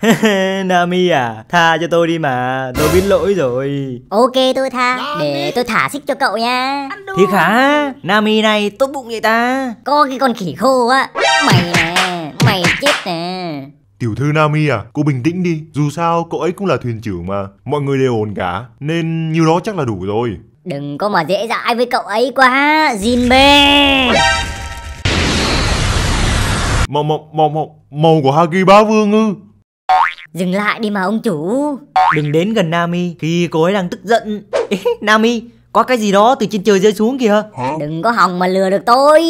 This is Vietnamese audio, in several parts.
Nami à, tha cho tôi đi mà, tôi biết lỗi rồi Ok tôi tha, để tôi thả xích cho cậu nha Thiệt khá. Nami này tốt bụng vậy ta Có cái con khỉ khô á, mày nè, mày chết nè Tiểu thư Nami à, cô bình tĩnh đi, dù sao cậu ấy cũng là thuyền trưởng mà Mọi người đều ổn cả, nên nhiêu đó chắc là đủ rồi Đừng có mà dễ dãi với cậu ấy quá, Jinbe Màu, màu, màu, màu, màu của Hagi Bá Vương ư Dừng lại đi mà ông chủ Đừng đến gần Nami Khi cô ấy đang tức giận Ê, Nami Có cái gì đó từ trên trời rơi xuống kìa Đừng có hòng mà lừa được tôi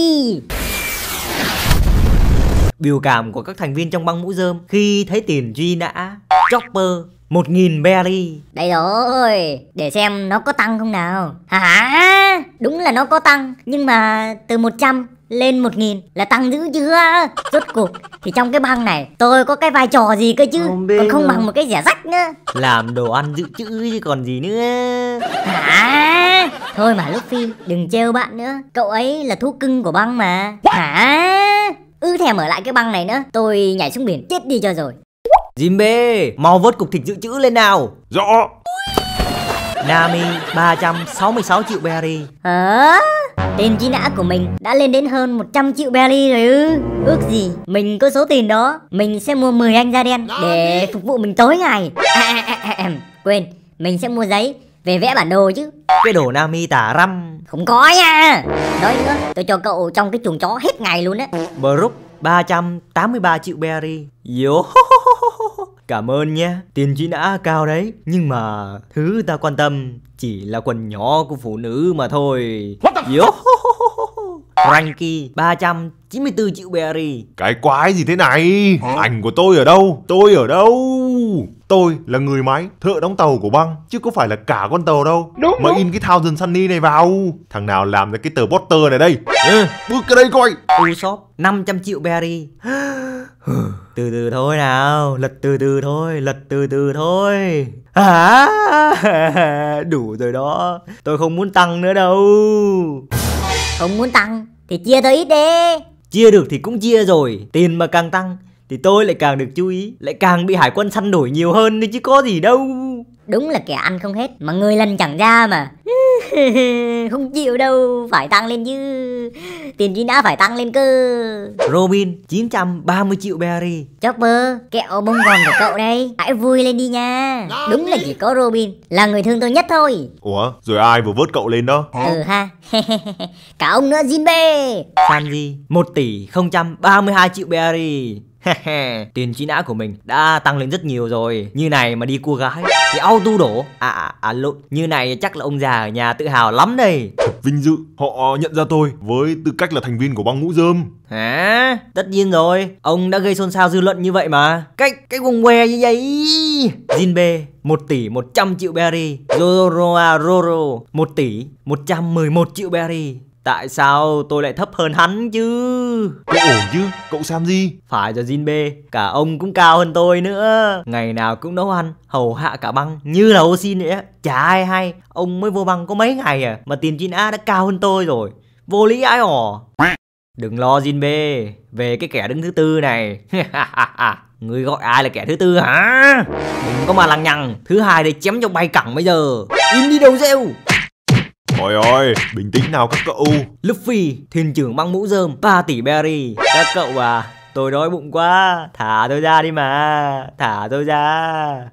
Biểu cảm của các thành viên trong băng mũ rơm Khi thấy tiền truy nã Chopper một nghìn berry Đây rồi Để xem nó có tăng không nào Hả Đúng là nó có tăng Nhưng mà từ 100 lên 1000 là tăng dữ chưa? Rốt cuộc thì trong cái băng này tôi có cái vai trò gì cơ chứ? Không còn không rồi. bằng một cái rẻ rách nữa. Làm đồ ăn dự trữ chứ còn gì nữa. Hả? Thôi mà Luffy, đừng trêu bạn nữa. Cậu ấy là thú cưng của băng mà. Hả? Ư thèm ở lại cái băng này nữa. Tôi nhảy xuống biển chết đi cho rồi. Jimbe, mau vớt cục thịt dự trữ lên nào. Rõ. Nami 366 triệu berry. Hả? À? Tên truy nã của mình đã lên đến hơn 100 triệu berry rồi ư Ước gì mình có số tiền đó Mình sẽ mua 10 anh da đen để phục vụ mình tối ngày Quên, mình sẽ mua giấy về vẽ bản đồ chứ Cái đồ Nami tả răm Không có nha Nói nữa, tôi cho cậu trong cái chuồng chó hết ngày luôn á Brook 383 triệu berry Yo Cảm ơn nhé, tiền truy nã cao đấy. Nhưng mà thứ ta quan tâm chỉ là quần nhỏ của phụ nữ mà thôi. What the... Yo. Ranky 394 triệu berry Cái quái gì thế này Hả? Ảnh của tôi ở đâu Tôi ở đâu Tôi là người máy Thợ đóng tàu của băng Chứ có phải là cả con tàu đâu đúng, Mà đúng. in cái thao dần Sunny này vào Thằng nào làm ra cái tờ Potter này đây ừ. Bước cái đây coi Usopp 500 triệu berry từ từ thôi nào lật từ từ thôi lật từ từ thôi à, đủ rồi đó tôi không muốn tăng nữa đâu không muốn tăng thì chia tôi ít đi chia được thì cũng chia rồi tiền mà càng tăng thì tôi lại càng được chú ý lại càng bị hải quân săn đổi nhiều hơn đấy chứ có gì đâu đúng là kẻ ăn không hết mà người lần chẳng ra mà không chịu đâu phải tăng lên chứ tiền gì đã phải tăng lên cơ Robin 930 triệu berry Chopper kẹo bông gòn của cậu đây hãy vui lên đi nha đúng là chỉ có Robin là người thương tôi nhất thôi Ủa rồi ai vừa vớt cậu lên đó Ừ ha cả ông nữa Jinbe Sanji 1 tỷ 032 triệu berry tiền trí nã của mình đã tăng lên rất nhiều rồi như này mà đi cua gái thì auto đổ à à, à lộn như này chắc là ông già ở nhà tự hào lắm đây vinh dự họ nhận ra tôi với tư cách là thành viên của băng ngũ dơm hả tất nhiên rồi ông đã gây xôn xao dư luận như vậy mà cái cái quần què như vậy b 1 tỷ 100 triệu berry Roroa Roro 1 tỷ 111 triệu berry Tại sao tôi lại thấp hơn hắn chứ Cậu ổn chứ Cậu xem gì Phải rồi Jin B Cả ông cũng cao hơn tôi nữa Ngày nào cũng nấu ăn Hầu hạ cả băng Như là ô xin vậy á Chả ai hay Ông mới vô băng có mấy ngày à Mà tiền Jin A đã cao hơn tôi rồi Vô lý ai hỏ Đừng lo Jin B Về cái kẻ đứng thứ tư này Người gọi ai là kẻ thứ tư hả Đừng có mà lằng nhằng Thứ hai đây chém cho bay cẳng bây giờ Im đi đầu rêu Ôi ôi, bình tĩnh nào các cậu Luffy, thuyền trưởng mang mũ rơm, 3 tỷ berry Các cậu à, tôi đói bụng quá Thả tôi ra đi mà Thả tôi ra